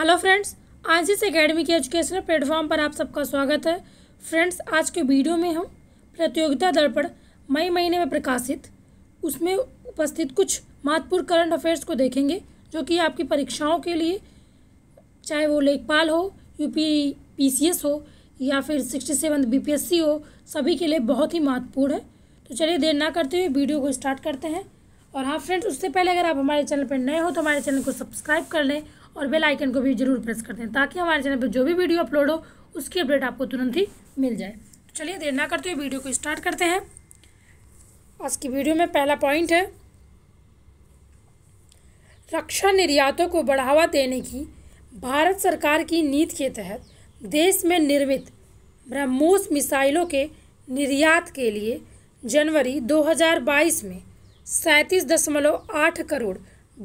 hello friends आज इस academy के एजुकेशनल प्लेटफॉर्म पर आप सबका स्वागत है फ्रेंड्स आज के वीडियो में हम प्रतियोगिता दर्पण मई महीने में प्रकाशित उसमें उपस्थित कुछ महत्वपूर्ण करंट अफेयर्स को देखेंगे जो कि आपकी परीक्षाओं के लिए चाहे वो लेखपाल हो यूपी पीसीएस हो या फिर सिक्सटी सेवन बीपीएससी हो सभी के लिए बहुत ही महत्वपूर्ण है तो चलिए देर ना करते हुए वीडियो को स्टार्ट करते हैं और हाँ फ्रेंड्स उससे पहले अगर आप हमारे चैनल पर नए हो तो हमारे चैनल को सब्सक्राइब कर लें और बेल आइकन को भी जरूर प्रेस कर दें ताकि हमारे चैनल पर जो भी वीडियो अपलोड हो उसकी अपडेट आपको तुरंत ही मिल जाए तो चलिए देर ना करते हुए वीडियो को स्टार्ट करते हैं आज की वीडियो में पहला पॉइंट है रक्षा निर्यातों को बढ़ावा देने की भारत सरकार की नीति के तहत देश में निर्मित ब्रह्मोस मिसाइलों के निर्यात के लिए जनवरी 2022 में सैंतीस दशमलव आठ करोड़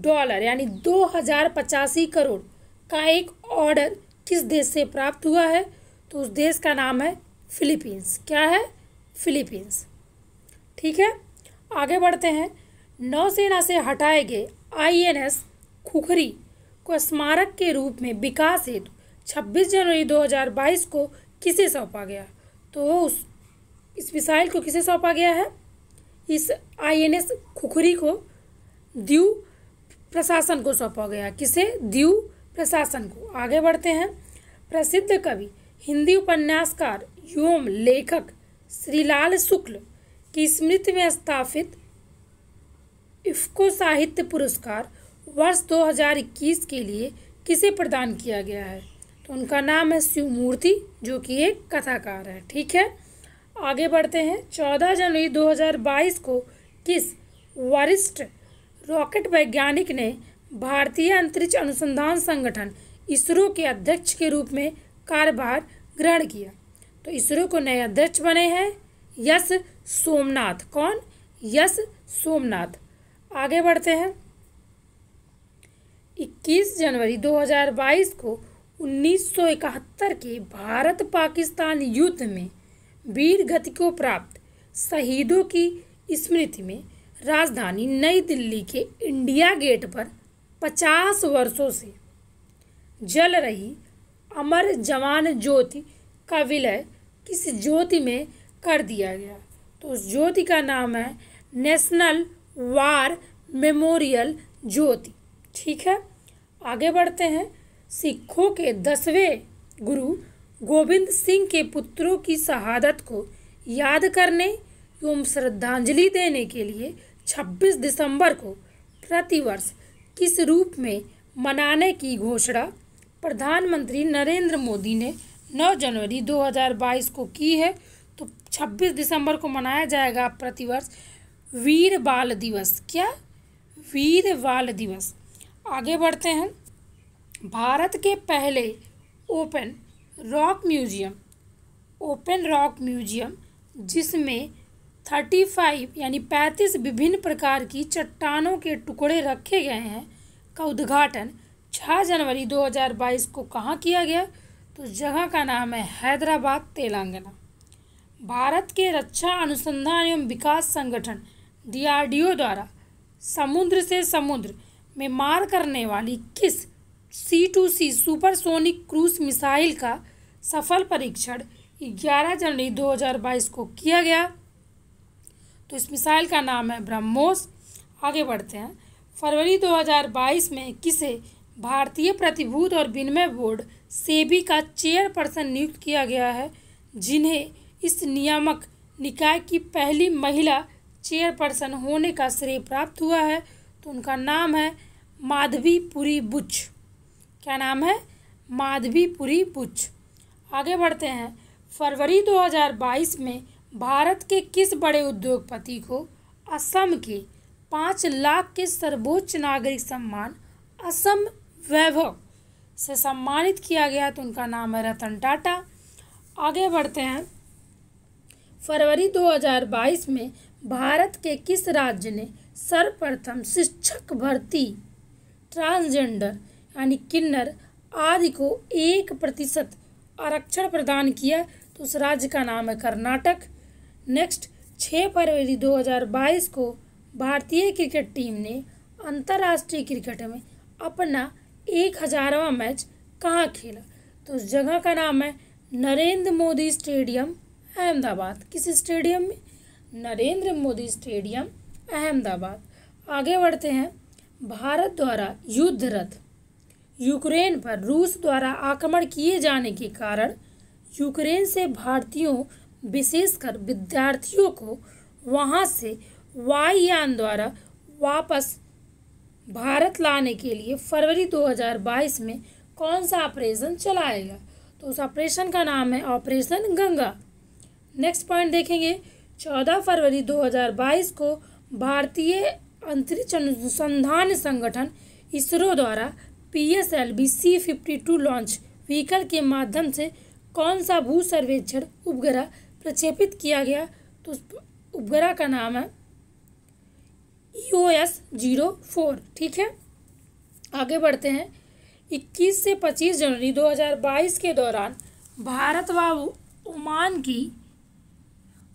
डॉलर यानी दो हजार पचासी करोड़ का एक ऑर्डर किस देश से प्राप्त हुआ है तो उस देश का नाम है फिलीपींस क्या है फिलीपींस ठीक है आगे बढ़ते हैं नौसेना से हटाए गए आईएनएस खुखरी को स्मारक के रूप में विकास हेतु 26 जनवरी 2022 को किसे सौंपा गया तो उस इस मिसाइल को किसे सौंपा गया है इस आईएनएस खुखरी को दीव प्रशासन को सौंपा गया किसे दीव प्रशासन को आगे बढ़ते हैं प्रसिद्ध कवि हिंदी उपन्यासकार एवं लेखक श्रीलाल शुक्ल की स्मृति में स्थापित इफ्को साहित्य पुरस्कार वर्ष 2021 के लिए किसे प्रदान किया गया है तो उनका नाम है शिव मूर्ति जो कि एक कथाकार है ठीक है आगे बढ़ते हैं 14 जनवरी 2022 को किस वरिष्ठ रॉकेट वैज्ञानिक ने भारतीय अंतरिक्ष अनुसंधान संगठन इसरो के अध्यक्ष के रूप में कार्यभार ग्रहण किया तो इसरो को नए अध्यक्ष बने हैं यश सोमनाथ कौन यश सोमनाथ आगे बढ़ते हैं 21 जनवरी 2022 को उन्नीस के भारत पाकिस्तान युद्ध में वीर गति को प्राप्त शहीदों की स्मृति में राजधानी नई दिल्ली के इंडिया गेट पर पचास वर्षों से जल रही अमर जवान ज्योति का विलय किस ज्योति में कर दिया गया तो उस ज्योति का नाम है नेशनल वार मेमोरियल ज्योति ठीक है आगे बढ़ते हैं सिखों के दसवें गुरु गोविंद सिंह के पुत्रों की शहादत को याद करने एवं श्रद्धांजलि देने के लिए 26 दिसंबर को प्रतिवर्ष किस रूप में मनाने की घोषणा प्रधानमंत्री नरेंद्र मोदी ने 9 जनवरी 2022 को की है तो 26 दिसंबर को मनाया जाएगा प्रतिवर्ष वीर बाल दिवस क्या वीर बाल दिवस आगे बढ़ते हैं भारत के पहले open rock museum open rock museum जिसमें थर्टी फाइव यानी पैंतीस विभिन्न प्रकार की चट्टानों के टुकड़े रखे गए हैं का उद्घाटन छः जनवरी 2022 को कहाँ किया गया तो जगह का नाम है हैदराबाद तेलंगाना भारत के रक्षा अनुसंधान एवं विकास संगठन डी द्वारा समुद्र से समुद्र में मार करने वाली किस sea to sea supersonic cruise missile का सफल परीक्षण 11 जनवरी 2022 को किया गया तो इस मिसाइल का नाम है ब्रह्मोस आगे बढ़ते हैं फरवरी 2022 में किसे भारतीय प्रतिभूत और विनिमय बोर्ड सेबी का चेयरपर्सन नियुक्त किया गया है जिन्हें इस नियामक निकाय की पहली महिला चेयरपर्सन होने का श्रेय प्राप्त हुआ है तो उनका नाम है माधवी पुरी बुच क्या नाम है माधवी पुरी बुच आगे बढ़ते हैं फरवरी 2022 में भारत के किस बड़े उद्योगपति को असम के पाँच लाख के सर्वोच्च नागरिक सम्मान असम वैभव से सम्मानित किया गया तो उनका नाम है रतन टाटा आगे बढ़ते हैं फरवरी 2022 में भारत के किस राज्य ने सर्वप्रथम शिक्षक भर्ती ट्रांसजेंडर यानी किन्नर आदि को एक प्रतिशत आरक्षण प्रदान किया तो उस राज्य का नाम है कर्नाटक नेक्स्ट 6 फरवरी 2022 को भारतीय क्रिकेट टीम ने अंतर्राष्ट्रीय क्रिकेट में अपना एक हज़ारवा मैच कहाँ खेला तो उस जगह का नाम है नरेंद्र मोदी स्टेडियम अहमदाबाद किस स्टेडियम में नरेंद्र मोदी स्टेडियम अहमदाबाद आगे बढ़ते हैं भारत द्वारा युद्धरत यूक्रेन पर रूस द्वारा आक्रमण किए जाने के कारण यूक्रेन से भारतीयों विशेषकर विद्यार्थियों को वहाँ से वायुयान द्वारा वापस भारत लाने के लिए फरवरी 2022 में कौन सा ऑपरेशन चलाएगा तो उस ऑपरेशन का नाम है ऑपरेशन गंगा नेक्स्ट पॉइंट देखेंगे 14 फरवरी 2022 को भारतीय अंतरिक्ष अनुसंधान संगठन इसरो द्वारा P S L V C fifty two launch vehicle के माध्यम से कौन सा भू सर्वेक्षण उपग्रह प्रक्षेपित किया गया तो उस उपग्रह का नाम है यू एस जीरो फोर ठीक है आगे बढ़ते हैं 21 से 25 जनवरी 2022 के दौरान भारत व ओमान की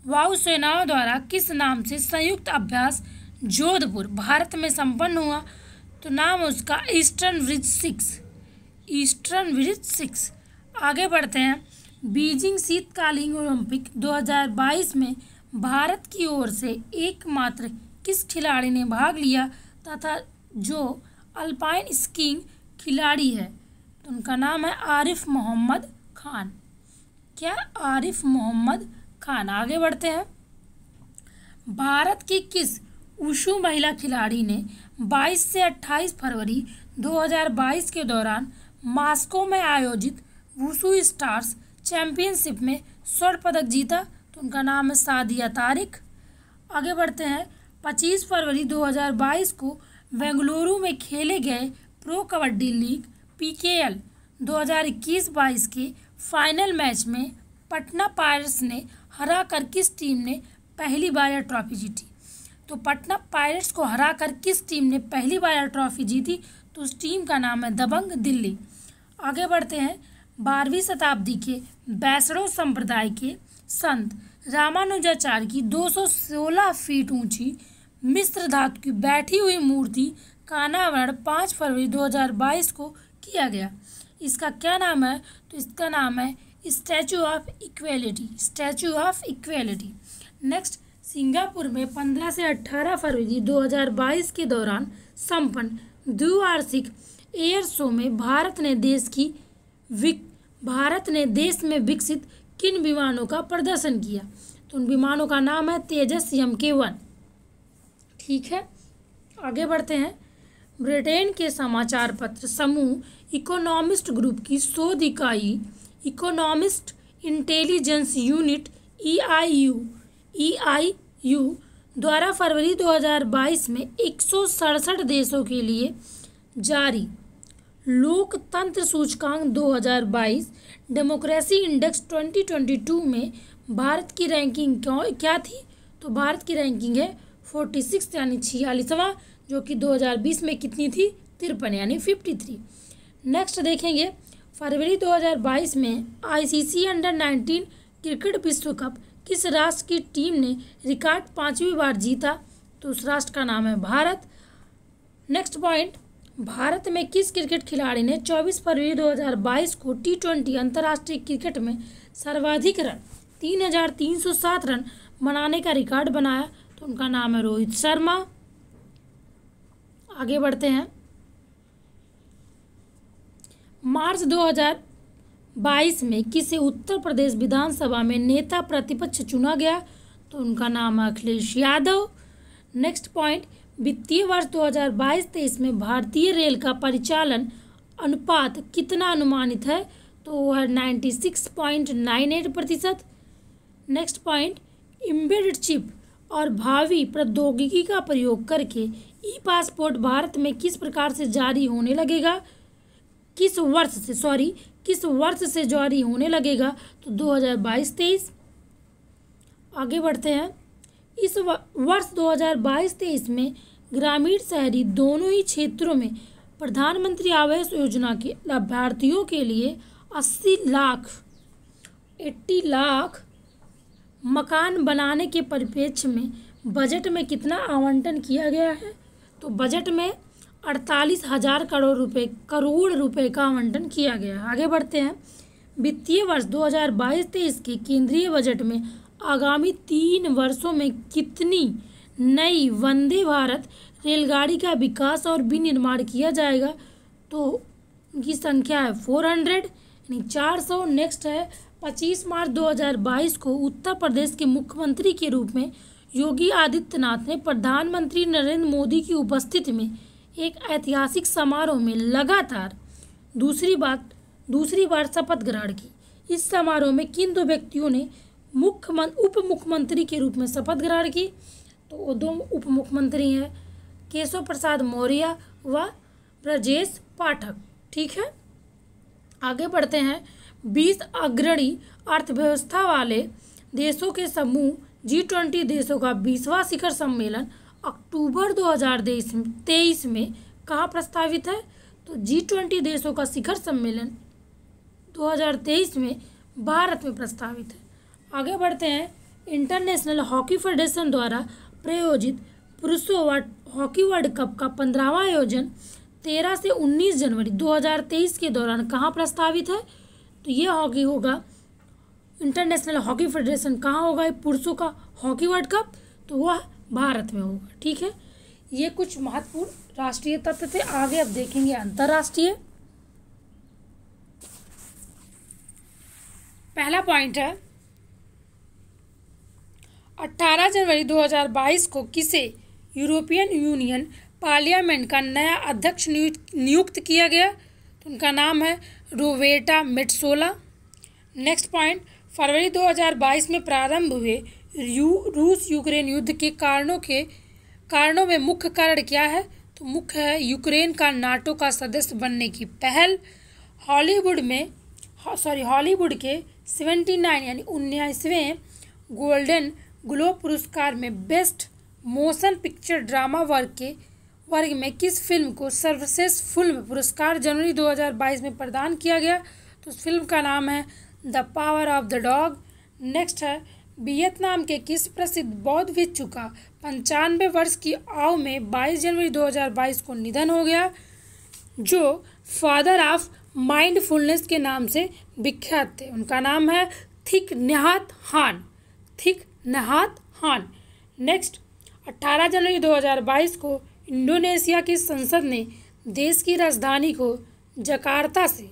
वायुसेनाओं द्वारा किस नाम से संयुक्त अभ्यास जोधपुर भारत में संपन्न हुआ तो नाम उसका Eastern Bridge six Eastern Bridge six आगे बढ़ते हैं बीजिंग शीतकालीन ओलंपिक 2022 में भारत की ओर से एकमात्र किस खिलाड़ी ने भाग लिया तथा जो अल्पाइन स्कीइंग खिलाड़ी है तो उनका नाम है आरिफ मोहम्मद खान क्या आरिफ मोहम्मद खान आगे बढ़ते हैं भारत की किस उशु महिला खिलाड़ी ने 22 से 28 फरवरी 2022 के दौरान मास्को में आयोजित वुशु स्टार्स चैम्पियनशिप में स्वर्ण पदक जीता तो उनका नाम है सादिया तारिक आगे बढ़ते हैं 25 फरवरी 2022 को बेंगलुरु में खेले गए प्रो कबड्डी लीग पी हजार इक्कीस बाईस के फाइनल मैच में पटना पायरेट्स ने हरा कर किस टीम ने पहली बार यह ट्रॉफी जीती तो पटना पायरेट्स को हरा कर किस टीम ने पहली बार यह ट्रॉफी जीती तो उस टीम का नाम है दबंग दिल्ली आगे बढ़ते हैं बारहवीं शताब्दी के बैसड़ो संप्रदाय के संत रामानुजाचार्य की 216 फीट ऊंची मिश्र धातु की बैठी हुई मूर्ति का अनावरण पाँच फरवरी 2022 को किया गया इसका क्या नाम है तो इसका नाम है Statue of Equality Statue of Equality next Singapore में 15 से 18 फरवरी 2022 के दौरान संपन्न द्विवार्षिक एयर शो में भारत ने देश की विक भारत ने देश में विकसित किन विमानों का प्रदर्शन किया तो उन विमानों का नाम है तेजस एम के वन ठीक है आगे बढ़ते हैं ब्रिटेन के समाचार पत्र समूह इकोनॉमिस्ट ग्रुप की शोध इकाई Economist Intelligence Unit E I U E I U द्वारा फरवरी 2022 में एक देशों के लिए जारी लोकतंत्र सूचकांक 2022 डेमोक्रेसी इंडेक्स 2022 में भारत की रैंकिंग क्या थी तो भारत की रैंकिंग है 46 यानी छियालीसवा जो कि 2020 में कितनी थी तिरपन यानी 53 नेक्स्ट देखेंगे फरवरी 2022 में आईसीसी अंडर 19 क्रिकेट विश्व कप किस राष्ट्र की टीम ने रिकॉर्ड पाँचवीं बार जीता तो उस राष्ट्र का नाम है भारत नेक्स्ट पॉइंट भारत में किस क्रिकेट खिलाड़ी ने 24 फरवरी 2022 को टी ट्वेंटी अंतर्राष्ट्रीय क्रिकेट में सर्वाधिक रन 3,307 रन बनाने का रिकॉर्ड बनाया तो उनका नाम है रोहित शर्मा आगे बढ़ते हैं मार्च 2022 में किसे उत्तर प्रदेश विधानसभा में नेता प्रतिपक्ष चुना गया तो उनका नाम है अखिलेश यादव नेक्स्ट पॉइंट वित्तीय वर्ष 2022-23 में भारतीय रेल का परिचालन अनुपात कितना अनुमानित है तो वो है एट प्रतिशत नेक्स्ट पॉइंट इम्बेड चिप और भावी प्रौद्योगिकी का प्रयोग करके ई पासपोर्ट भारत में किस प्रकार से जारी होने लगेगा किस वर्ष से सॉरी किस वर्ष से जारी होने लगेगा तो 2022-23 आगे बढ़ते हैं इस वर्ष 2022-23 में ग्रामीण शहरी दोनों ही क्षेत्रों में प्रधानमंत्री आवास योजना के लाभार्थियों के लिए 80 लाख 80 लाख मकान बनाने के परिप्रेक्ष्य में बजट में कितना आवंटन किया गया है तो बजट में अड़तालीस हजार करोड़ रुपए करोड़ रुपए का आवंटन किया गया है आगे बढ़ते हैं वित्तीय वर्ष 2022-23 के केंद्रीय बजट में आगामी तीन वर्षों में कितनी नई वंदे भारत रेलगाड़ी का विकास और विनिर्माण किया जाएगा तो उनकी संख्या है फोर हंड्रेड यानी चार सौ नेक्स्ट है पच्चीस मार्च 2022 को उत्तर प्रदेश के मुख्यमंत्री के रूप में योगी आदित्यनाथ ने प्रधानमंत्री नरेंद्र मोदी की उपस्थिति में एक ऐतिहासिक समारोह में लगातार दूसरी बात दूसरी बार शपथ ग्रहण की इस समारोह में किन दो व्यक्तियों ने मुख्यमंत्री उप मुख्यमंत्री के रूप में शपथ ग्रहण की तो वो दो उप मुख्यमंत्री हैं केशव प्रसाद मौर्य व ब्रजेश पाठक ठीक है आगे बढ़ते हैं बीस अग्रणी अर्थव्यवस्था वाले देशों के समूह जी ट्वेंटी देशों का बीसवा शिखर सम्मेलन अक्टूबर 2023 में कहाँ प्रस्तावित है तो जी ट्वेंटी देशों का शिखर सम्मेलन 2023 में भारत में प्रस्तावित है आगे बढ़ते हैं इंटरनेशनल हॉकी फेडरेशन द्वारा प्रायोजित पुरुषों हॉकी वर्ल्ड कप का पंद्रहवा आयोजन तेरह से उन्नीस जनवरी दो हजार तेईस के दौरान कहाँ प्रस्तावित है तो ये हॉकी होगा इंटरनेशनल हॉकी फेडरेशन कहाँ होगा ये पुरुषों का हॉकी वर्ल्ड कप तो वह भारत में होगा ठीक है ये कुछ महत्वपूर्ण राष्ट्रीय तत्व थे आगे अब देखेंगे अंतर्राष्ट्रीय पहला पॉइंट है 18 जनवरी 2022 को किसे यूरोपियन यूनियन पार्लियामेंट का नया अध्यक्ष नियुक्त किया गया तो उनका नाम है रोवेटा मेट्सोला नेक्स्ट पॉइंट फरवरी 2022 में प्रारंभ हुए यू रूस यूक्रेन युद्ध के कारणों के कारणों में मुख्य कारण क्या है तो मुख्य है यूक्रेन का नाटो का सदस्य बनने की पहल हॉलीवुड में सॉरी हॉलीवुड के सेवेंटी नाइन यानी उन्यासवें गोल्डन ग्लोब पुरस्कार में बेस्ट मोशन पिक्चर ड्रामा वर्ग के वर्ग में किस फिल्म को सर्वश्रेष्ठ फिल्म पुरस्कार जनवरी 2022 में प्रदान किया गया तो उस फिल्म का नाम है The Power of the Dog next है वियतनाम के किस प्रसिद्ध बौद्ध भिक्षु का पंचानवे वर्ष की आव में 22 जनवरी 2022 को निधन हो गया जो फादर ऑफ माइंडफुलनेस के नाम से विख्यात थे उनका नाम है थिक निहात हान थिक नहात हान नेक्स्ट 18 जनवरी 2022 को इंडोनेशिया की संसद ने देश की राजधानी को जकार्ता से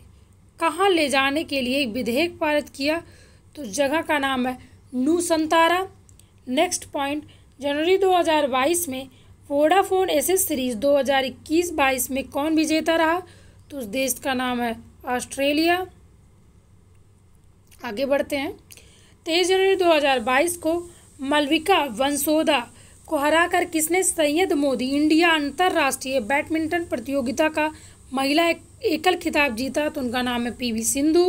कहाँ ले जाने के लिए एक विधेयक पारित किया तो जगह का नाम है नू संतारा नेक्स्ट पॉइंट जनवरी 2022 में वोडाफोन एस एस सीरीज 2021 हज़ार में कौन विजेता रहा तो उस देश का नाम है ऑस्ट्रेलिया आगे बढ़ते हैं तेईस जनवरी 2022 को मलविका वंसोदा को हराकर किसने सैयद मोदी इंडिया अंतर्राष्ट्रीय बैडमिंटन प्रतियोगिता का महिला एकल खिताब जीता तो उनका नाम है पीवी सिंधु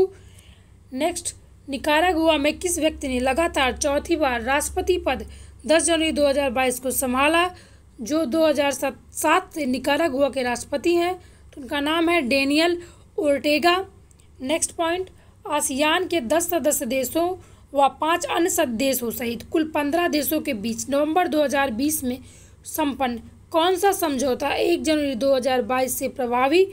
नेक्स्ट निकारागुआ में किस व्यक्ति ने लगातार चौथी बार राष्ट्रपति पद 10 जनवरी 2022 को संभाला जो 2007 से निकारागुआ के राष्ट्रपति हैं तो उनका नाम है Daniel Ortega next point ASEAN के दस सदस्य देशों व पाँच अन्य सदस्यों सहित कुल पंद्रह देशों के बीच नवंबर 2020 में संपन्न कौन सा समझौता एक जनवरी 2022 से प्रभावी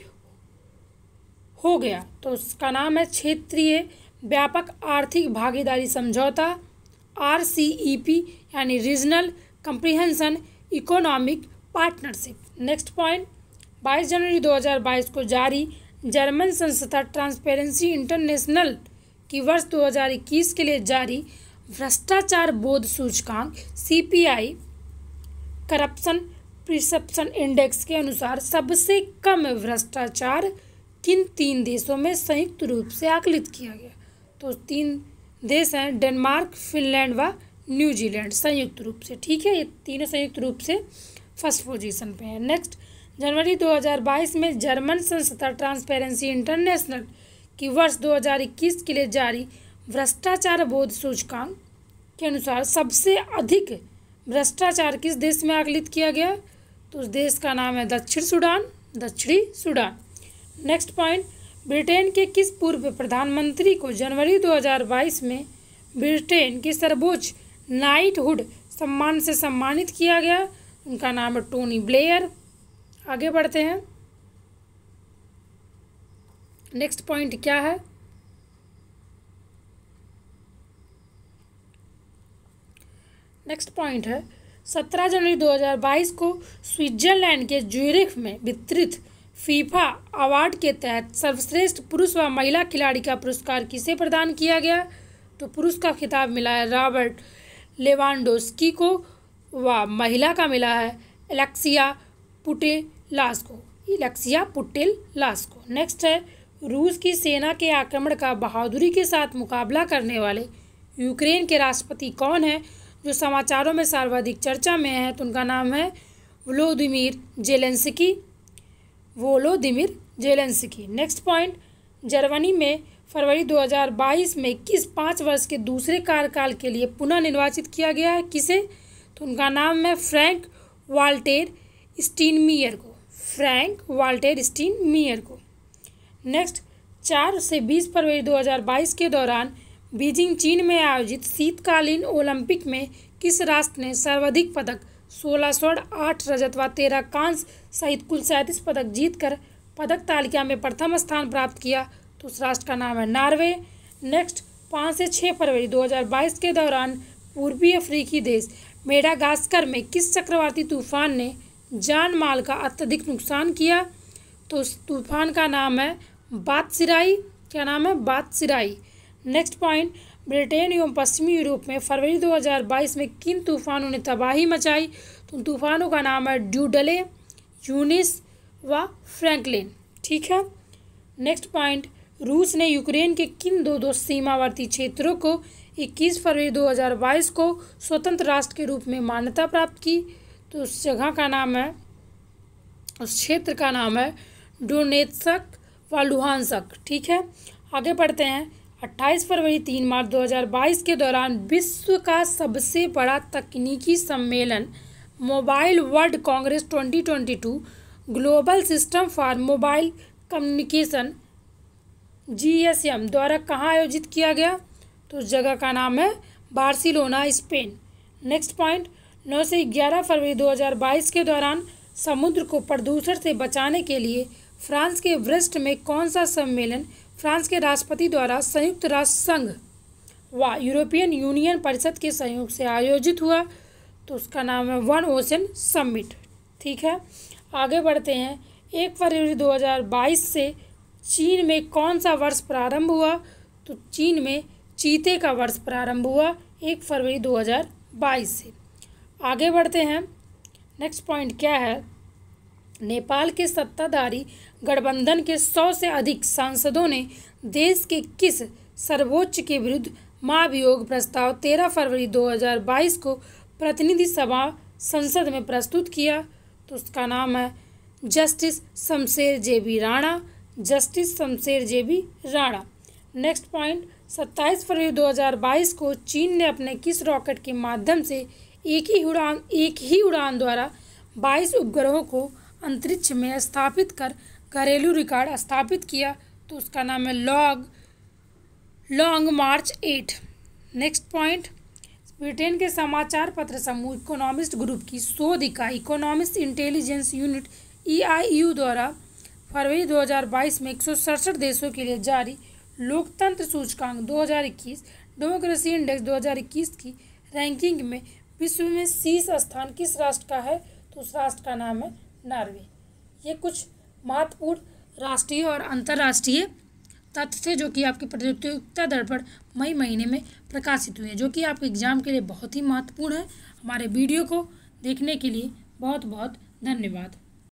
हो गया तो उसका नाम है क्षेत्रीय व्यापक आर्थिक भागीदारी समझौता आर यानी regional comprehension economic partnership next point 22 जनवरी 2022 को जारी जर्मन संस्था ट्रांसपेरेंसी इंटरनेशनल कि वर्ष 2021 के लिए जारी भ्रष्टाचार बोध सूचकांक सीपीआई करप्शन प्रिसेप्शन इंडेक्स के अनुसार सबसे कम भ्रष्टाचार किन तीन देशों में संयुक्त रूप से आकलित किया गया तो तीन देश हैं डेनमार्क फिनलैंड व न्यूजीलैंड संयुक्त रूप से ठीक है ये तीनों संयुक्त रूप से फर्स्ट पोजीशन पे हैं नेक्स्ट जनवरी 2022 में जर्मन संस्था ट्रांसपेरेंसी इंटरनेशनल कि वर्ष 2021 के लिए जारी भ्रष्टाचार बोध सूचकांक के अनुसार सबसे अधिक भ्रष्टाचार किस देश में आकलित किया गया तो उस देश का नाम है दक्षिण सूडान दक्षिणी सूडान नेक्स्ट पॉइंट ब्रिटेन के किस पूर्व प्रधानमंत्री को जनवरी 2022 में ब्रिटेन के सर्वोच्च नाइटहुड सम्मान से सम्मानित किया गया उनका नाम है टोनी ब्लेयर आगे बढ़ते हैं नेक्स्ट पॉइंट क्या है नेक्स्ट पॉइंट है सत्रह जनवरी 2022 को स्विट्जरलैंड के ज्यूरिख में वितरित फीफा अवार्ड के तहत सर्वश्रेष्ठ पुरुष व महिला खिलाड़ी का पुरस्कार किसे प्रदान किया गया तो पुरुष का खिताब मिला है रॉबर्ट लेवानडोस्की को व महिला का मिला है एलेक्सिया पुटेलास को एलेक्सिया पुटेल लास को नेक्स्ट है रूस की सेना के आक्रमण का बहादुरी के साथ मुकाबला करने वाले यूक्रेन के राष्ट्रपति कौन है जो समाचारों में सर्वाधिक चर्चा में है तो उनका नाम है Volodymyr Zelensky Volodymyr Zelensky next point Germany में फरवरी 2022 में किस पाँच वर्ष के दूसरे कार्यकाल के लिए पुनः निर्वाचित किया गया है किसे तो उनका नाम है फ्रैंक वाल्टेर स्टीनमियर को फ्रैंक वाल्टेर स्टीनमियर को नेक्स्ट चार से बीस फरवरी 2022 के दौरान बीजिंग चीन में आयोजित शीतकालीन ओलंपिक में किस राष्ट्र ने सर्वाधिक पदक सोलह स्वर्ण आठ रजत व तेरह कांस सहित कुल सैंतीस पदक जीतकर पदक तालिका में प्रथम स्थान प्राप्त किया तो उस राष्ट्र का नाम है नॉर्वे नेक्स्ट पाँच से छः फरवरी 2022 के दौरान पूर्वी अफ्रीकी देश मेडागास्कर में किस चक्रवाती तूफान ने जान माल का अत्यधिक नुकसान किया तो उस तूफान का नाम है बात सिराई क्या नाम है बात सिराई नेक्स्ट पॉइंट ब्रिटेन एवं पश्चिमी यूरोप में फरवरी 2022 में किन तूफानों ने तबाही मचाई तो उन तूफानों का नाम है ड्यूडले यूनिस व फ्रैंकलिन ठीक है नेक्स्ट पॉइंट रूस ने यूक्रेन के किन दो दो सीमावर्ती क्षेत्रों को 21 फरवरी 2022 को स्वतंत्र राष्ट्र के रूप में मान्यता प्राप्त की तो उस जगह का नाम है उस क्षेत्र का नाम है डोनेत्सक वालुहानसक ठीक है आगे पढ़ते हैं 28 फरवरी 3 मार्च 2022 के दौरान विश्व का सबसे बड़ा तकनीकी सम्मेलन Mobile World Congress 2022 global system for mobile communication GSM द्वारा कहाँ आयोजित किया गया तो उस जगह का नाम है बार्सिलोना स्पेन नेक्स्ट पॉइंट 9 से 11 फरवरी 2022 के दौरान समुद्र को प्रदूषण से बचाने के लिए फ्रांस के वृष्ट में कौन सा सम्मेलन फ्रांस के राष्ट्रपति द्वारा संयुक्त राष्ट्र संघ व यूरोपियन यूनियन परिषद के सहयोग से आयोजित हुआ तो उसका नाम है वन ओशन समिट ठीक है आगे बढ़ते हैं एक फरवरी 2022 से चीन में कौन सा वर्ष प्रारंभ हुआ तो चीन में चीते का वर्ष प्रारंभ हुआ एक फरवरी 2022 से आगे बढ़ते हैं नेक्स्ट पॉइंट क्या है नेपाल के सत्ताधारी गठबंधन के सौ से अधिक सांसदों ने देश के किस सर्वोच्च के विरुद्ध महाभियोग प्रस्ताव 13 फरवरी 2022 को प्रतिनिधि सभा संसद में प्रस्तुत किया तो उसका नाम है justice Shamsher J B Rana justice Shamsher J B Rana next point 27 फरवरी 2022 को चीन ने अपने किस रॉकेट के माध्यम से एक ही उड़ान एक ही उड़ान द्वारा 22 उपग्रहों को अंतरिक्ष में स्थापित कर घरेलू रिकॉर्ड स्थापित किया तो उसका नाम है long long March eight next point Britain के समाचार पत्र समूह इकोनॉमिस्ट ग्रुप की शोध इकाई Economist Intelligence Unit EIU e द्वारा फरवरी 2022 में एक देशों के लिए जारी लोकतंत्र सूचकांक 2021 डेमोक्रेसी इंडेक्स 2021 की रैंकिंग में विश्व में शीर्ष स्थान किस राष्ट्र का है तो उस राष्ट्र का नाम है नॉर्वे ये कुछ महत्वपूर्ण राष्ट्रीय और अंतर्राष्ट्रीय तथ्य थे जो कि आपकी प्रतियोगिता दर्पण मई महीने में प्रकाशित हुए हैं जो कि आपके एग्जाम के लिए बहुत ही महत्वपूर्ण है हमारे वीडियो को देखने के लिए बहुत बहुत धन्यवाद